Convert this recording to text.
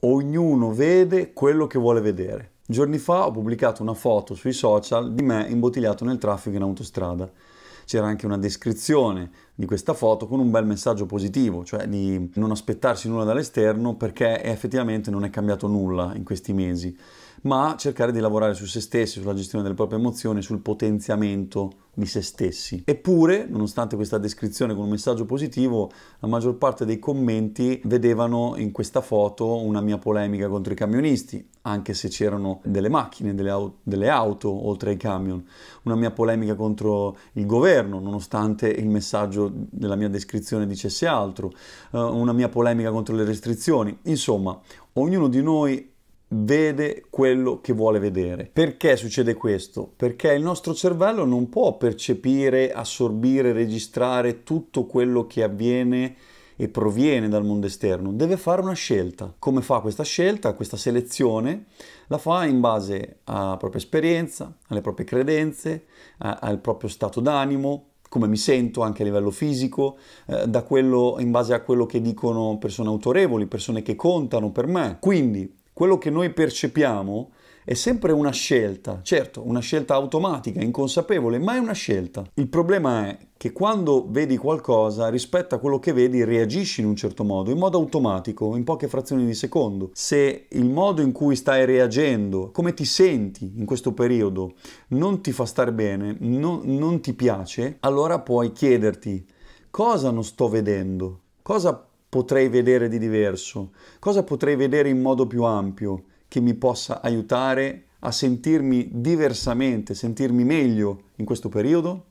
ognuno vede quello che vuole vedere. Giorni fa ho pubblicato una foto sui social di me imbottigliato nel traffico in autostrada. C'era anche una descrizione di questa foto con un bel messaggio positivo, cioè di non aspettarsi nulla dall'esterno perché effettivamente non è cambiato nulla in questi mesi, ma cercare di lavorare su se stessi, sulla gestione delle proprie emozioni, sul potenziamento di se stessi. Eppure, nonostante questa descrizione con un messaggio positivo, la maggior parte dei commenti vedevano in questa foto una mia polemica contro i camionisti, anche se c'erano delle macchine, delle, auto, delle auto oltre ai camion, una mia polemica contro il governo, nonostante il messaggio della mia descrizione dicesse altro, eh, una mia polemica contro le restrizioni. Insomma, ognuno di noi vede quello che vuole vedere. Perché succede questo? Perché il nostro cervello non può percepire, assorbire, registrare tutto quello che avviene e proviene dal mondo esterno, deve fare una scelta. Come fa questa scelta, questa selezione? La fa in base alla propria esperienza, alle proprie credenze, a, al proprio stato d'animo, come mi sento anche a livello fisico, eh, quello, in base a quello che dicono persone autorevoli, persone che contano per me. Quindi quello che noi percepiamo è sempre una scelta, certo, una scelta automatica, inconsapevole, ma è una scelta. Il problema è che quando vedi qualcosa, rispetto a quello che vedi, reagisci in un certo modo, in modo automatico, in poche frazioni di secondo. Se il modo in cui stai reagendo, come ti senti in questo periodo, non ti fa star bene, non, non ti piace, allora puoi chiederti cosa non sto vedendo, cosa potrei vedere di diverso? Cosa potrei vedere in modo più ampio che mi possa aiutare a sentirmi diversamente, sentirmi meglio in questo periodo?